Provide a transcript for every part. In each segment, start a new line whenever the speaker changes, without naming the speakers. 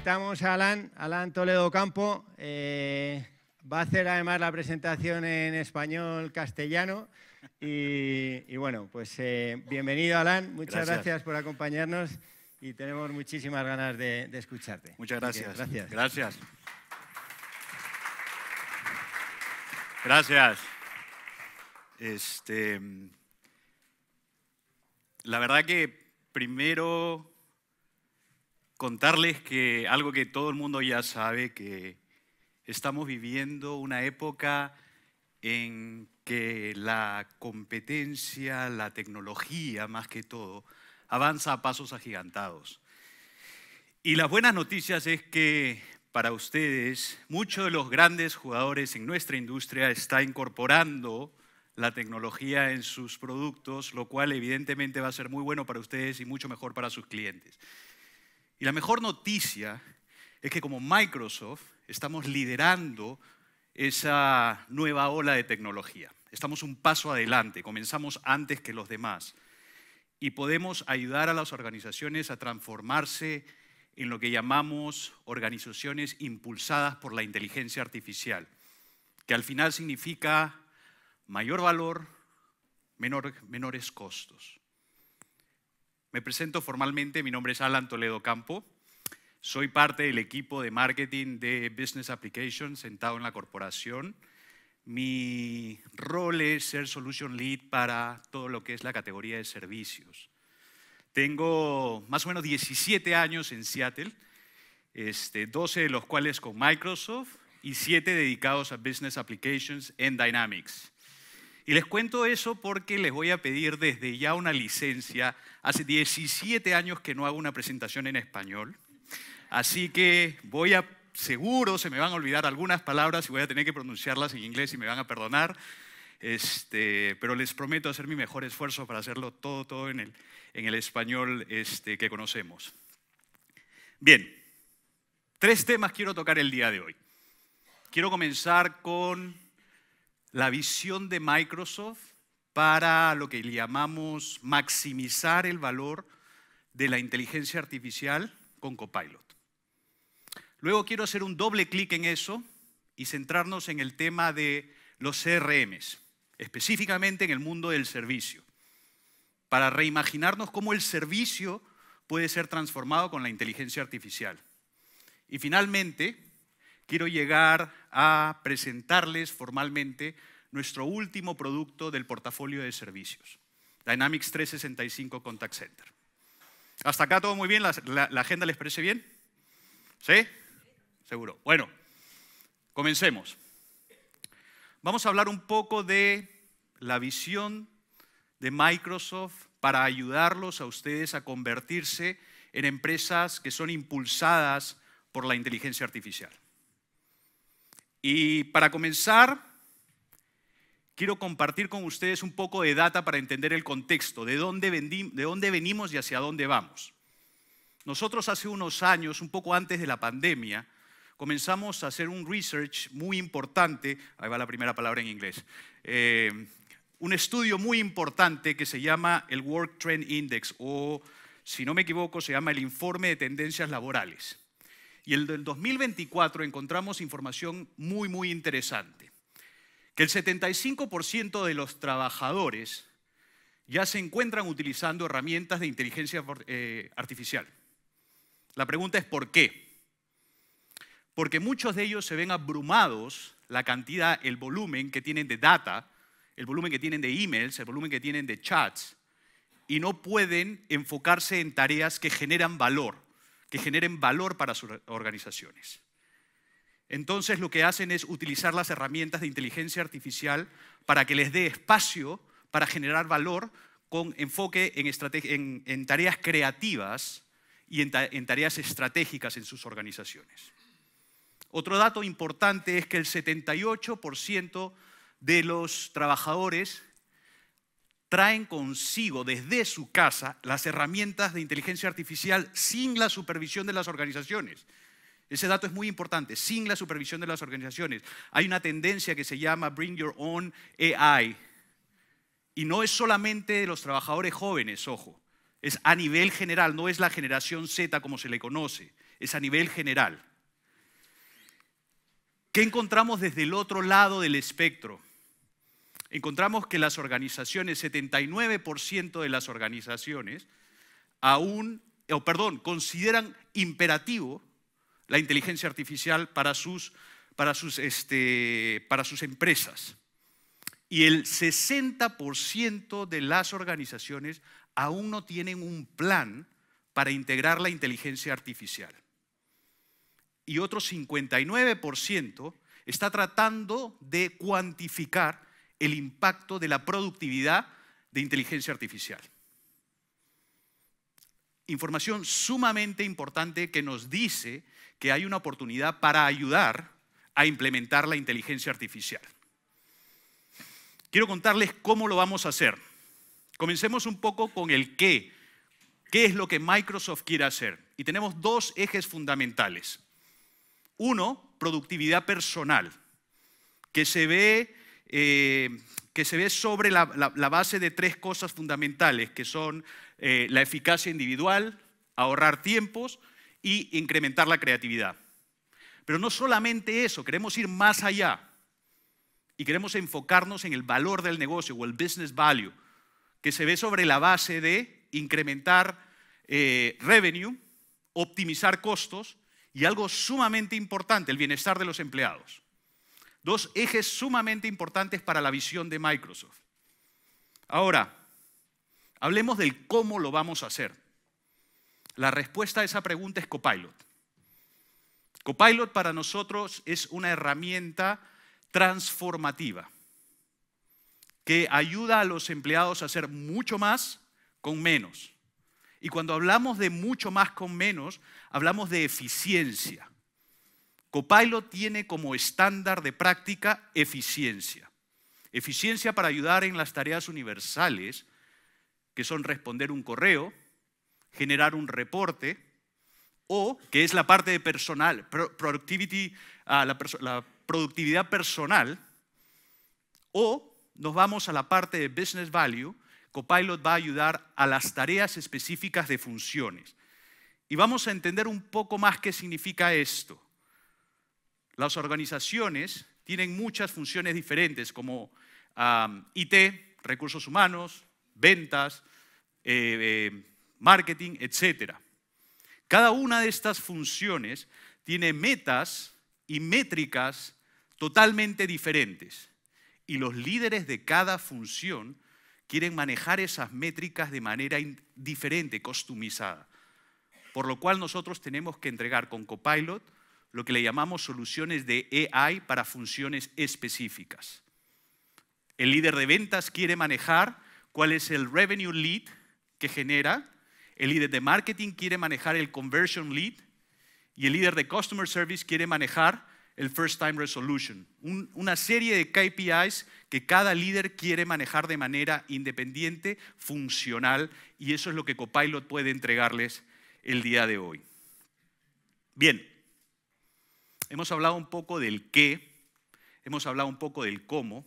presentamos a Alan, Alan Toledo Campo. Eh, va a hacer además la presentación en español castellano. Y, bueno, pues eh, bienvenido Alan, muchas gracias. por acompañarnos y tenemos muchísimas ganas de, escucharte. Muchas gracias. gracias. Gracias. Gracias. Este, la verdad que primero contarles que algo que todo el mundo ya sabe, que estamos viviendo una época en que la competencia, la tecnología más que todo, avanza a pasos agigantados. Y las buenas noticias es que para ustedes, muchos de los grandes jugadores en nuestra industria está incorporando la tecnología en sus productos, lo cual evidentemente va a ser muy bueno para ustedes y mucho mejor para sus clientes. Y la mejor noticia es que como Microsoft estamos liderando esa nueva ola de tecnología. Estamos un paso adelante, comenzamos antes que los demás y podemos ayudar a las organizaciones a transformarse en lo que llamamos organizaciones impulsadas por la inteligencia artificial, que al final significa mayor valor, menores costos. Me presento formalmente, mi nombre es Alan Toledo Campo, soy parte del equipo de marketing de Business Applications sentado en la corporación. Mi rol es ser Solution Lead para todo lo que es la categoría de servicios. Tengo más o menos 17 años en Seattle, 12 este, de los cuales con Microsoft y 7 dedicados a Business Applications en Dynamics. Y les cuento eso porque les voy a pedir desde ya una licencia Hace 17 años que no hago una presentación en español, así que voy a, seguro se me van a olvidar algunas palabras y voy a tener que pronunciarlas en inglés y me van a perdonar, este, pero les prometo hacer mi mejor esfuerzo para hacerlo todo, en el, en el español este, que conocemos. Bien, tres temas quiero tocar el día de hoy. Quiero comenzar con la visión de Microsoft para lo que llamamos maximizar el valor de la inteligencia artificial con Copilot. Luego quiero hacer un doble clic en eso y centrarnos en el tema de los CRMs, específicamente en el mundo del servicio, para reimaginarnos cómo el servicio puede ser transformado con la inteligencia artificial. Y finalmente, quiero llegar a presentarles formalmente nuestro último producto del portafolio de servicios, Dynamics 365 Contact Center. ¿Hasta acá todo muy bien? ¿La, agenda les parece bien? ¿Sí? Seguro. Bueno, comencemos. Vamos a hablar un poco de la visión de Microsoft para ayudarlos a ustedes a convertirse en empresas que son impulsadas por la inteligencia artificial. Y para comenzar, quiero compartir con ustedes un poco de data para entender el contexto, de dónde, de dónde venimos y hacia dónde vamos. Nosotros hace unos años, un poco antes de la pandemia, comenzamos a hacer un research muy importante, ahí va la primera palabra en inglés, eh, un estudio muy importante que se llama el Work Trend Index o, si no me equivoco, se llama el Informe de Tendencias Laborales. Y el 2024 encontramos información muy, muy interesante que el 75% de los trabajadores ya se encuentran utilizando herramientas de inteligencia eh, artificial. La pregunta es ¿por qué? Porque muchos de ellos se ven abrumados la cantidad, el volumen que tienen de data, el volumen que tienen de emails, el volumen que tienen de chats, y no pueden enfocarse en tareas que generan valor, que generen valor para sus organizaciones entonces lo que hacen es utilizar las herramientas de inteligencia artificial para que les dé espacio para generar valor con enfoque en, tareas creativas y en tareas estratégicas en sus organizaciones. Otro dato importante es que el 78% de los trabajadores traen consigo desde su casa las herramientas de inteligencia artificial sin la supervisión de las organizaciones. Ese dato es muy importante. Sin la supervisión de las organizaciones hay una tendencia que se llama Bring Your Own AI. Y no es solamente de los trabajadores jóvenes, ojo. Es a nivel general, no es la generación Z como se le conoce. Es a nivel general. ¿Qué encontramos desde el otro lado del espectro? Encontramos que las organizaciones, 79% de las organizaciones, aún, o perdón, consideran imperativo la inteligencia artificial para sus, para sus, este, empresas. Y el 60% de las organizaciones aún no tienen un plan para integrar la inteligencia artificial. Y otro 59% está tratando de cuantificar el impacto de la productividad de inteligencia artificial. Información sumamente importante que nos dice que hay una oportunidad para ayudar a implementar la inteligencia artificial. Quiero contarles cómo lo vamos a hacer. Comencemos un poco con el qué. ¿Qué es lo que Microsoft quiere hacer? Y tenemos dos ejes fundamentales. Uno, productividad personal, que se ve, eh, que se ve sobre la, base de tres cosas fundamentales, que son eh, la eficacia individual, ahorrar tiempos y incrementar la creatividad. Pero no solamente eso, queremos ir más allá y queremos enfocarnos en el valor del negocio o el business value, que se ve sobre la base de incrementar eh, revenue, optimizar costos y algo sumamente importante, el bienestar de los empleados. Dos ejes sumamente importantes para la visión de Microsoft. Ahora, hablemos del cómo lo vamos a hacer. La respuesta a esa pregunta es Copilot. Copilot para nosotros es una herramienta transformativa que ayuda a los empleados a hacer mucho más con menos. Y cuando hablamos de mucho más con menos, hablamos de eficiencia. Copilot tiene como estándar de práctica eficiencia. Eficiencia para ayudar en las tareas universales, que son responder un correo, generar un reporte, o que es la parte de personal, productivity, ah, la, la productividad personal, o nos vamos a la parte de business value, Copilot va a ayudar a las tareas específicas de funciones. Y vamos a entender un poco más qué significa esto. Las organizaciones tienen muchas funciones diferentes como ah, IT, recursos humanos, ventas, eh, eh, marketing, etc. Cada una de estas funciones tiene metas y métricas totalmente diferentes. Y los líderes de cada función quieren manejar esas métricas de manera diferente, customizada. Por lo cual nosotros tenemos que entregar con Copilot lo que le llamamos soluciones de AI para funciones específicas. El líder de ventas quiere manejar cuál es el revenue lead que genera el líder de marketing quiere manejar el conversion lead y el líder de customer service quiere manejar el first time resolution. una serie de KPIs que cada líder quiere manejar de manera independiente, funcional, y eso es lo que Copilot puede entregarles el día de hoy. Bien, hemos hablado un poco del qué, hemos hablado un poco del cómo.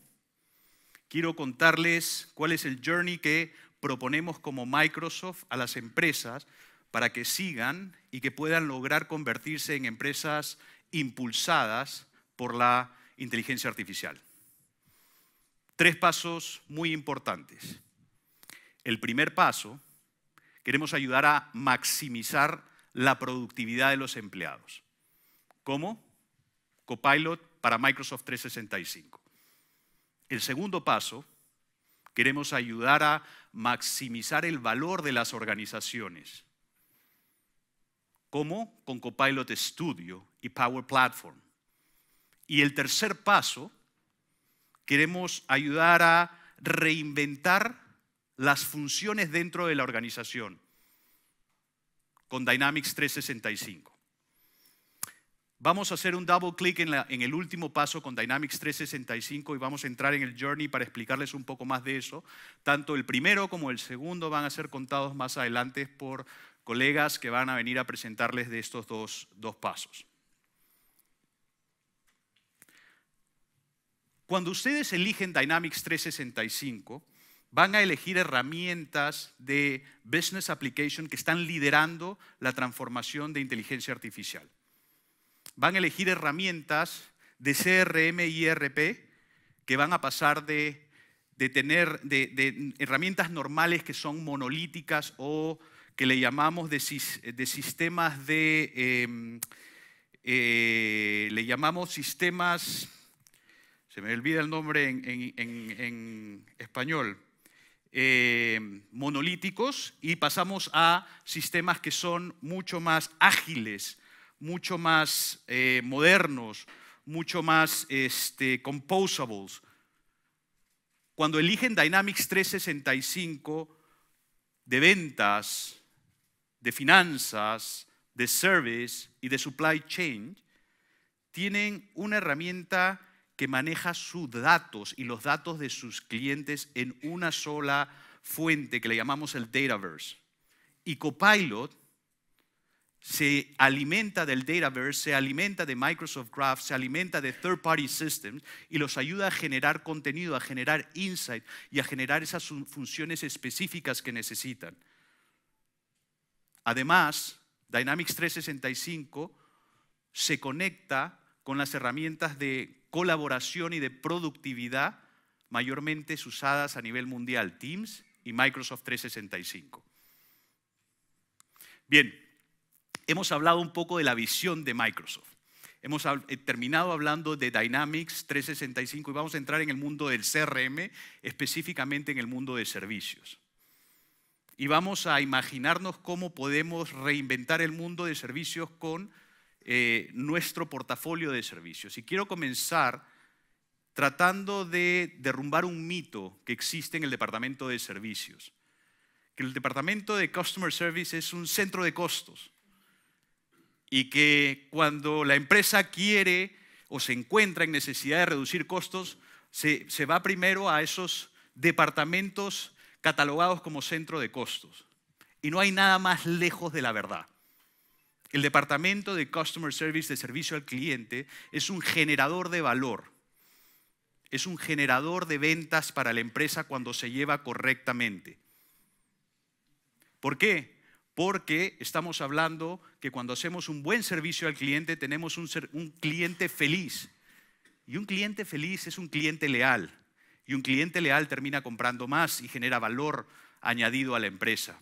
Quiero contarles cuál es el journey que proponemos como Microsoft a las empresas para que sigan y que puedan lograr convertirse en empresas impulsadas por la inteligencia artificial. Tres pasos muy importantes. El primer paso, queremos ayudar a maximizar la productividad de los empleados. ¿Cómo? Copilot para Microsoft 365. El segundo paso, queremos ayudar a maximizar el valor de las organizaciones. como Con Copilot Studio y Power Platform. Y el tercer paso, queremos ayudar a reinventar las funciones dentro de la organización con Dynamics 365. Vamos a hacer un doble click en, en, el último paso con Dynamics 365 y vamos a entrar en el journey para explicarles un poco más de eso. Tanto el primero como el segundo van a ser contados más adelante por colegas que van a venir a presentarles de estos dos, dos pasos. Cuando ustedes eligen Dynamics 365, van a elegir herramientas de Business Application que están liderando la transformación de inteligencia artificial van a elegir herramientas de CRM y IRP e que van a pasar de, tener de, herramientas normales que son monolíticas o que le llamamos de, sistemas de... Em, eh, le llamamos sistemas, se me olvida el nombre en, español, em, monolíticos y pasamos a sistemas que son mucho más ágiles, mucho más eh, modernos, mucho más este, composables. Cuando eligen Dynamics 365 de ventas, de finanzas, de service y de supply chain, tienen una herramienta que maneja sus datos y los datos de sus clientes en una sola fuente que le llamamos el Dataverse. Y Copilot se alimenta del Dataverse, se alimenta de Microsoft Graph, se alimenta de third-party systems y los ayuda a generar contenido, a generar insight y a generar esas funciones específicas que necesitan. Además, Dynamics 365 se conecta con las herramientas de colaboración y de productividad mayormente usadas a nivel mundial, Teams y Microsoft 365. Bien, hemos hablado un poco de la visión de Microsoft. Hemos eh, terminado hablando de Dynamics 365 y vamos a entrar en el mundo del CRM, específicamente en el mundo de servicios. Y vamos a imaginarnos cómo podemos reinventar el mundo de servicios con eh, nuestro portafolio de servicios. Y quiero comenzar tratando de derrumbar un mito que existe en el departamento de servicios. Que el departamento de Customer Service es un centro de costos y que cuando la empresa quiere o se encuentra en necesidad de reducir costos, se, va primero a esos departamentos catalogados como centro de costos. Y no hay nada más lejos de la verdad. El departamento de Customer Service, de servicio al cliente, es un generador de valor. Es un generador de ventas para la empresa cuando se lleva correctamente. ¿Por qué? porque estamos hablando que cuando hacemos un buen servicio al cliente tenemos un, un, cliente feliz. Y un cliente feliz es un cliente leal. Y un cliente leal termina comprando más y genera valor añadido a la empresa.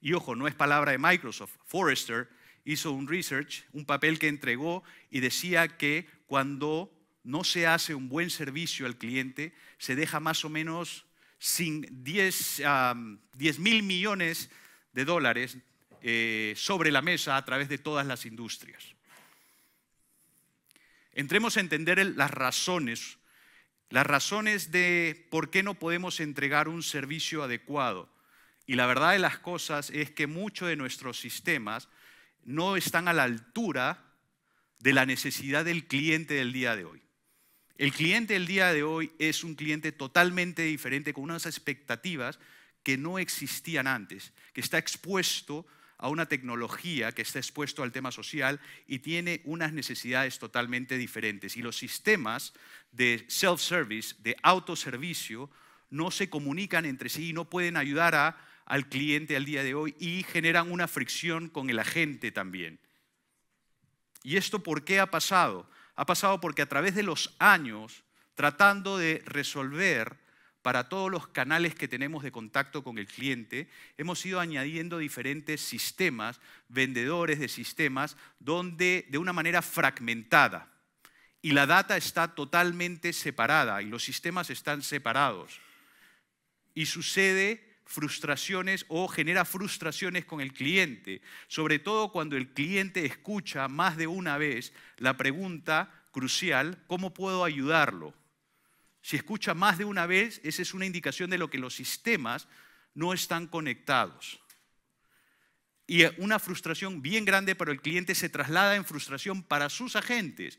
Y ojo, no es palabra de Microsoft. Forrester hizo un research, un papel que entregó y decía que cuando no se hace un buen servicio al cliente, se deja más o menos sin 10 mil millones de dólares eh, sobre la mesa a través de todas las industrias. Entremos a entender las razones, las razones de por qué no podemos entregar un servicio adecuado. Y la verdad de las cosas es que muchos de nuestros sistemas no están a la altura de la necesidad del cliente del día de hoy. El cliente del día de hoy es un cliente totalmente diferente, con unas expectativas que no existían antes, que está expuesto a una tecnología que está expuesto al tema social y tiene unas necesidades totalmente diferentes. Y los sistemas de self-service, de autoservicio, no se comunican entre sí y no pueden ayudar al cliente al día de hoy y generan una fricción con el agente también. ¿Y esto por qué ha pasado? Ha pasado porque a través de los años, tratando de resolver para todos los canales que tenemos de contacto con el cliente, hemos ido añadiendo diferentes sistemas, vendedores de sistemas, donde de una manera fragmentada. Y la data está totalmente separada y los sistemas están separados. Y sucede frustraciones o genera frustraciones con el cliente, sobre todo cuando el cliente escucha más de una vez la pregunta crucial, ¿cómo puedo ayudarlo? Si escucha más de una vez, esa es una indicación de lo que los sistemas no están conectados. Y una frustración bien grande para el cliente se traslada en frustración para sus agentes,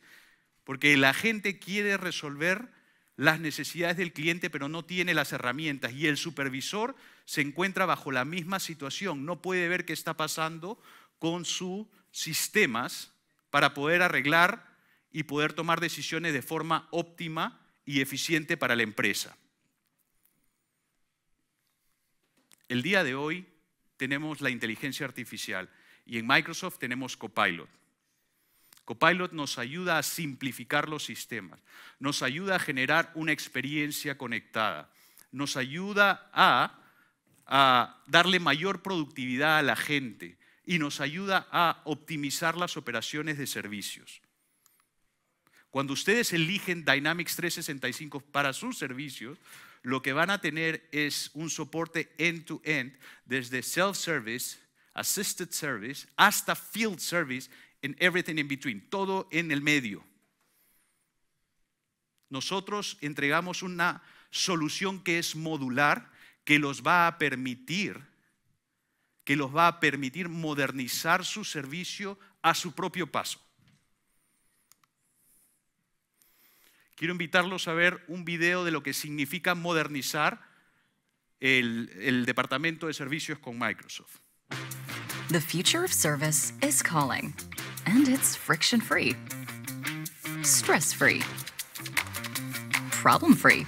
porque el agente quiere resolver las necesidades del cliente, pero no tiene las herramientas. Y el supervisor se encuentra bajo la misma situación, no puede ver qué está pasando con sus sistemas para poder arreglar y poder tomar decisiones de forma óptima y eficiente para la empresa. El día de hoy tenemos la inteligencia artificial y en Microsoft tenemos Copilot. Copilot nos ayuda a simplificar los sistemas, nos ayuda a generar una experiencia conectada, nos ayuda a, a, darle mayor productividad a la gente y nos ayuda a optimizar las operaciones de servicios. Cuando ustedes eligen Dynamics 365 para sus servicios, lo que van a tener es un soporte end-to-end, desde self-service, assisted service, hasta field service, and everything in between, todo en el medio. Nosotros entregamos una solución que es modular, que los va a permitir, que los va a permitir modernizar su servicio a su propio paso. Quiero invitarlos a ver un video de lo que significa modernizar el, el departamento de servicios con Microsoft.
The future of service is calling, and it's friction-free, stress-free, problem-free.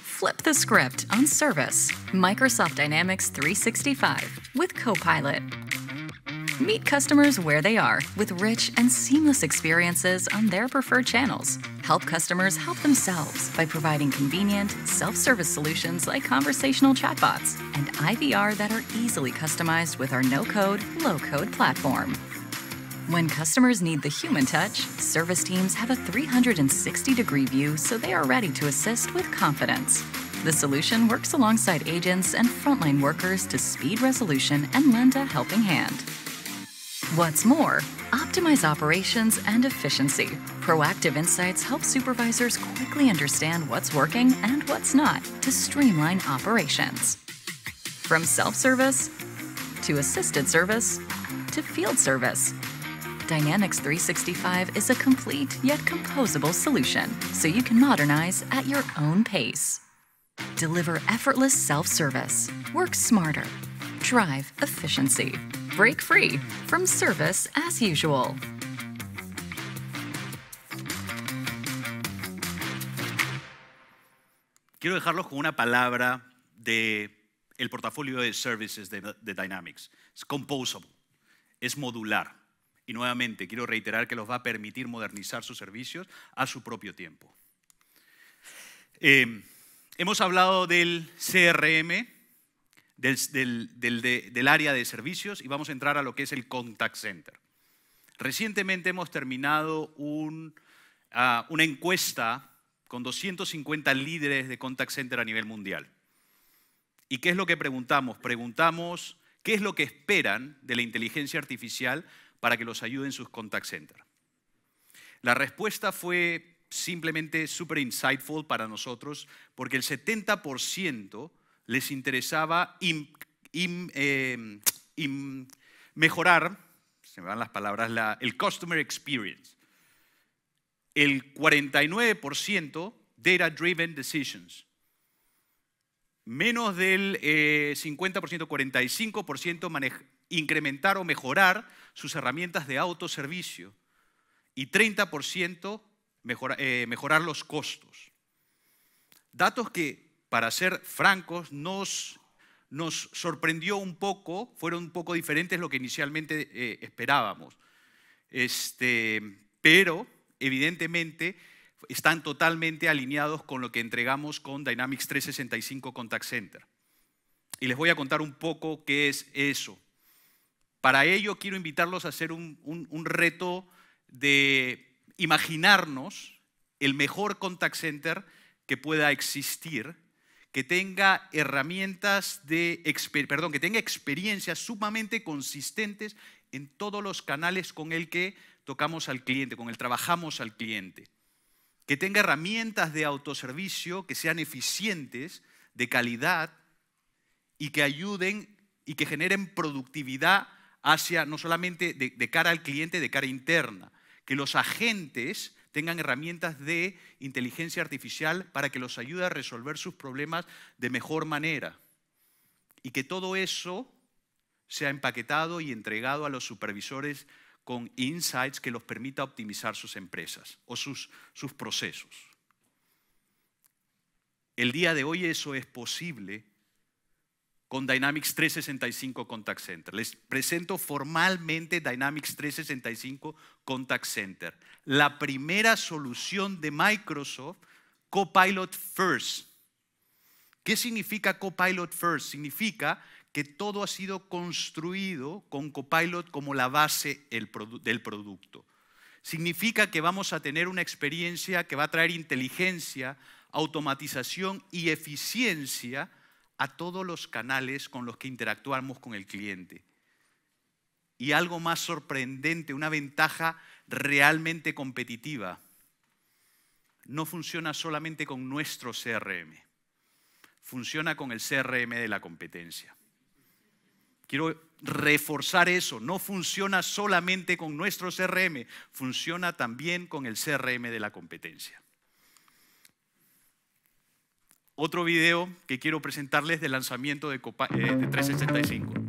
Flip the script on Service, Microsoft Dynamics 365 with Copilot. Meet customers where they are with rich and seamless experiences on their preferred channels help customers help themselves by providing convenient, self service solutions like conversational chatbots and IVR that are easily customized with our no code, low code platform. When customers need the human touch, service teams have a 360 degree view so they are ready to assist with confidence. The solution works alongside agents and frontline workers to speed resolution and lend a helping hand. What's more, Optimize operations and efficiency. Proactive Insights help supervisors quickly understand what's working and what's not to streamline operations. From self-service to assisted service to field service, Dynamics 365 is a complete yet composable solution so you can modernize at your own pace. Deliver effortless self-service, work smarter, drive efficiency, break free from service as usual.
Quiero dejarlos con una palabra de el portafolio de services de, Dynamics. Es composable, es modular. Y nuevamente, quiero reiterar que los va a permitir modernizar sus servicios a su propio tiempo. Eh, hemos hablado del CRM, del, área de servicios y vamos a entrar a lo que es el contact center. Recientemente hemos terminado ah, una encuesta con 250 líderes de contact center a nivel mundial. ¿Y qué es lo que preguntamos? Preguntamos qué es lo que esperan de la inteligencia artificial para que los ayuden en sus contact center. La respuesta fue simplemente súper insightful para nosotros porque el 70% les interesaba em, mejorar, se me van las palabras, el customer experience. El 49% data-driven decisions. Menos del 50%, eh, 45% incrementar o mejorar sus herramientas de autoservicio. Y 30% eh, mejorar los costos. Datos que para ser francos, nos, sorprendió un poco, fueron un poco diferentes lo que inicialmente eh, esperábamos. Este, pero, evidentemente, están totalmente alineados con lo que entregamos con Dynamics 365 Contact Center. Y les voy a contar un poco qué es eso. Para ello quiero invitarlos a hacer un reto de imaginarnos el mejor contact center que pueda existir que tenga herramientas de, perdón, que tenga experiencias sumamente consistentes en todos los canales con el que tocamos al cliente, con el trabajamos al cliente. Que tenga herramientas de autoservicio que sean eficientes, de calidad y que ayuden y que generen productividad hacia no solamente de, cara al cliente, de cara interna. Que los agentes tengan herramientas de inteligencia artificial para que los ayude a resolver sus problemas de mejor manera. Y que todo eso sea empaquetado y entregado a los supervisores con insights que los permita optimizar sus empresas o sus, sus procesos. El día de hoy eso es posible con Dynamics 365 Contact Center. Les presento formalmente Dynamics 365 Contact Center, la primera solución de Microsoft Copilot First. ¿Qué significa Copilot First? Significa que todo ha sido construido con Copilot como la base del producto. Significa que vamos a tener una experiencia que va a traer inteligencia, automatización y eficiencia a todos los canales con los que interactuamos con el cliente. Y algo más sorprendente, una ventaja realmente competitiva. No funciona solamente con nuestro CRM, funciona con el CRM de la competencia. Quiero reforzar eso, no funciona solamente con nuestro CRM, funciona también con el CRM de la competencia otro video que quiero presentarles del lanzamiento de, Copa, eh, de 365.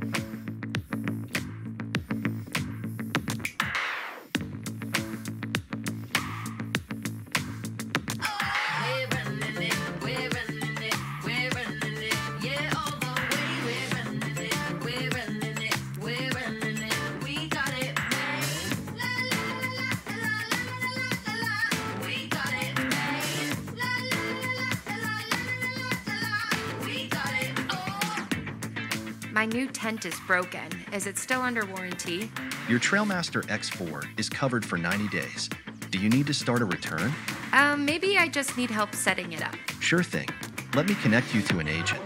My new tent is broken. Is it still under warranty? Your Trailmaster X4 is covered for 90 days. Do you need to start a return? Um, maybe I just need help setting it up. Sure thing. Let me connect you to an agent.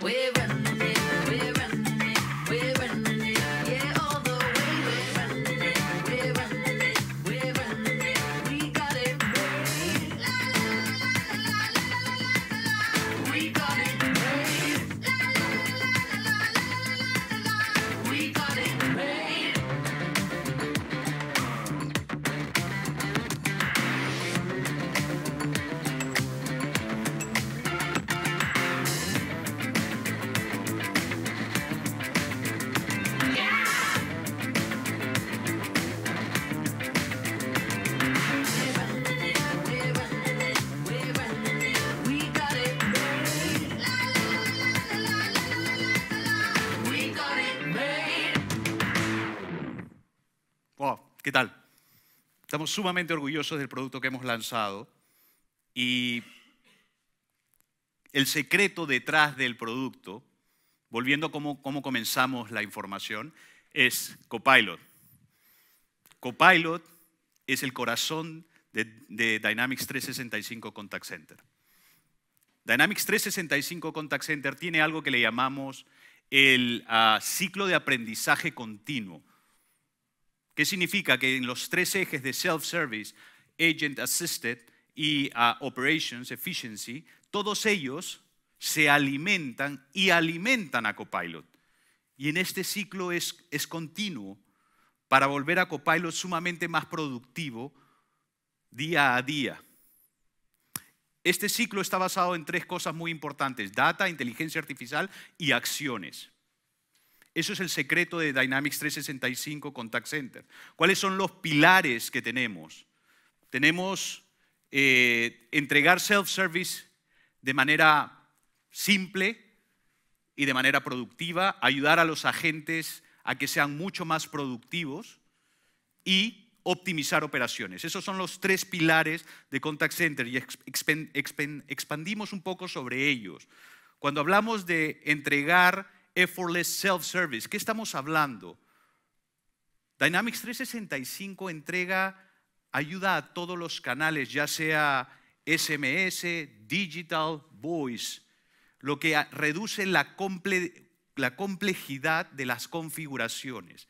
Estamos sumamente orgullosos del producto que hemos lanzado y el secreto detrás del producto, volviendo a cómo, comenzamos la información, es Copilot. Copilot es el corazón de, Dynamics 365 Contact Center. Dynamics 365 Contact Center tiene algo que le llamamos el ah, ciclo de aprendizaje continuo. ¿Qué significa? Que en los tres ejes de self-service, agent assisted y ah, operations efficiency, todos ellos se alimentan y alimentan a Copilot. Y en este ciclo es, es continuo para volver a Copilot sumamente más productivo día a día. Este ciclo está basado en tres cosas muy importantes, data, inteligencia artificial y acciones. Eso es el secreto de Dynamics 365 Contact Center. ¿Cuáles son los pilares que tenemos? Tenemos eh, entregar self-service de manera simple y de manera productiva, ayudar a los agentes a que sean mucho más productivos y optimizar operaciones. Esos son los tres pilares de Contact Center y expandimos un poco sobre ellos. Cuando hablamos de entregar effortless self-service. ¿Qué estamos hablando? Dynamics 365 entrega ayuda a todos los canales, ya sea SMS, digital, voice, lo que reduce la, la complejidad de las configuraciones.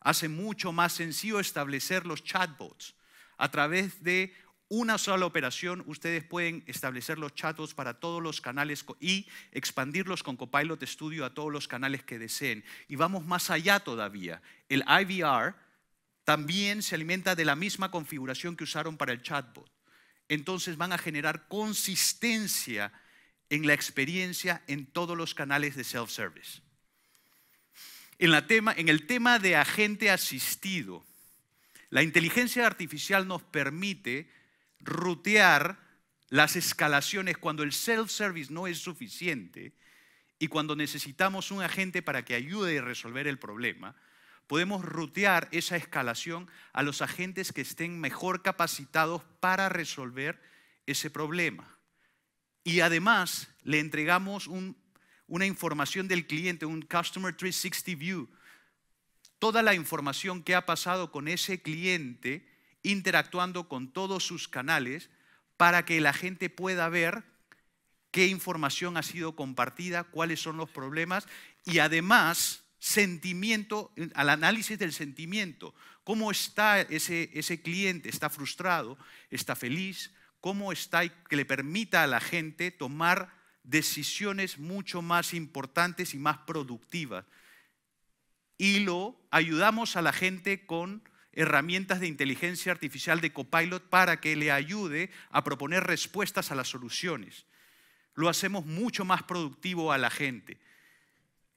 Hace mucho más sencillo establecer los chatbots a través de una sola operación, ustedes pueden establecer los chatbots para todos los canales y expandirlos con Copilot Studio a todos los canales que deseen. Y vamos más allá todavía. El IVR también se alimenta de la misma configuración que usaron para el chatbot. Entonces van a generar consistencia en la experiencia en todos los canales de self-service. en el tema de agente asistido, la inteligencia artificial nos permite rutear las escalaciones cuando el self-service no es suficiente y cuando necesitamos un agente para que ayude a resolver el problema, podemos rutear esa escalación a los agentes que estén mejor capacitados para resolver ese problema. Y además le entregamos una información del cliente, un Customer 360 View, toda la información que ha pasado con ese cliente interactuando con todos sus canales para que la gente pueda ver qué información ha sido compartida, cuáles son los problemas y además sentimiento, al análisis del sentimiento, cómo está ese, ese cliente, está frustrado, está feliz, cómo está y que le permita a la gente tomar decisiones mucho más importantes y más productivas. Y lo ayudamos a la gente con herramientas de inteligencia artificial de Copilot para que le ayude a proponer respuestas a las soluciones. Lo hacemos mucho más productivo a la gente.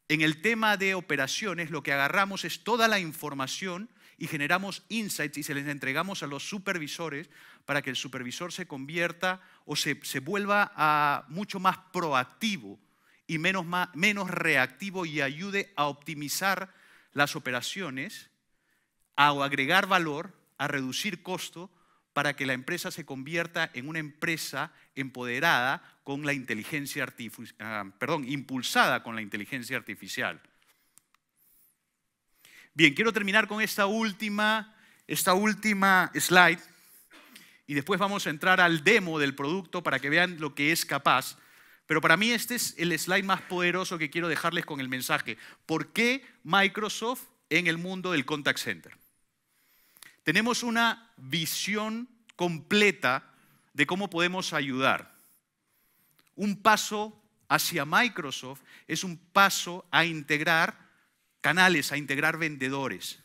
En el tema de operaciones, lo que agarramos es toda la información y generamos insights y se les entregamos a los supervisores para que el supervisor se convierta o se, vuelva ah, mucho más proactivo y menos reactivo y ayude a optimizar las operaciones a agregar valor, a reducir costo para que la empresa se convierta en una empresa empoderada con la inteligencia artificial, ah, perdón, impulsada con la inteligencia artificial. Bien, quiero terminar con esta última, esta última slide y después vamos a entrar al demo del producto para que vean lo que es capaz. Pero para mí este es el slide más poderoso que quiero dejarles con el mensaje. ¿Por qué Microsoft en el mundo del contact center? tenemos una visión completa de cómo podemos ayudar. Un paso hacia Microsoft es un paso a integrar canales, a integrar vendedores.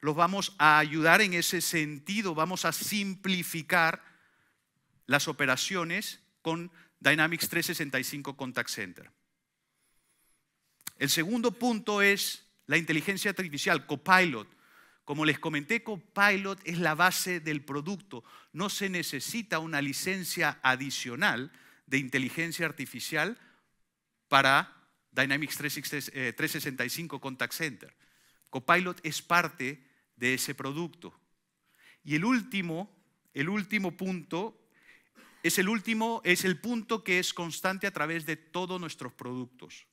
Los vamos a ayudar en ese sentido, vamos a simplificar las operaciones con Dynamics 365 Contact Center. El segundo punto es la inteligencia artificial, Copilot. Como les comenté, Copilot es la base del producto. No se necesita una licencia adicional de inteligencia artificial para Dynamics 365 eh, Contact Center. Copilot es parte de ese producto. Y el último, el último punto es el último es el punto que es constante a través de todos nuestros productos.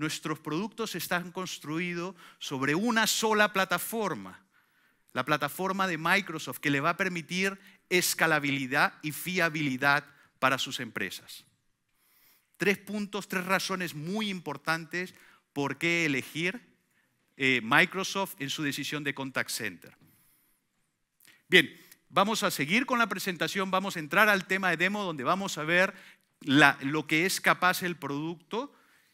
Nuestros productos están construidos sobre una sola plataforma, la plataforma de Microsoft, que le va a permitir escalabilidad y fiabilidad para sus empresas. Tres puntos, tres razones muy importantes por qué elegir eh, Microsoft en su decisión de Contact Center. Bien, vamos a seguir con la presentación, vamos a entrar al tema de demo donde vamos a ver lo que es capaz el producto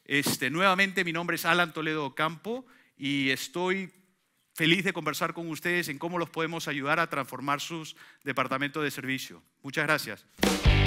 este, nuevamente, mi nombre es Alan Toledo Campo y estoy feliz de conversar con ustedes en cómo los podemos ayudar a transformar sus departamentos de servicio. Muchas gracias.